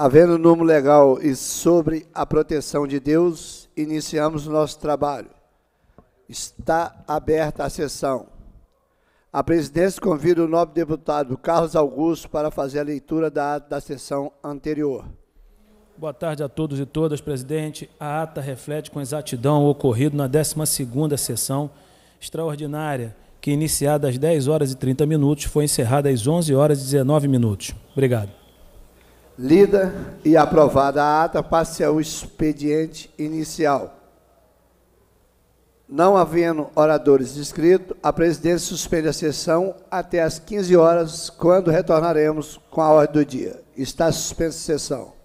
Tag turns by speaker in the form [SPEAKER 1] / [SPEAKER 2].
[SPEAKER 1] Havendo o número legal e sobre a proteção de Deus, iniciamos o nosso trabalho. Está aberta a sessão. A presidência convida o nobre deputado Carlos Augusto para fazer a leitura da ata da sessão
[SPEAKER 2] anterior.
[SPEAKER 3] Boa tarde a todos e todas, presidente. A ata reflete com exatidão o ocorrido na 12ª sessão extraordinária, que iniciada às 10 horas e 30 minutos, foi encerrada às 11 horas e 19 minutos. Obrigado.
[SPEAKER 1] Lida e aprovada a ata, passe ao expediente inicial. Não havendo oradores inscritos, a presidência suspende a sessão até às 15 horas, quando retornaremos com a ordem do dia. Está suspensa a sessão.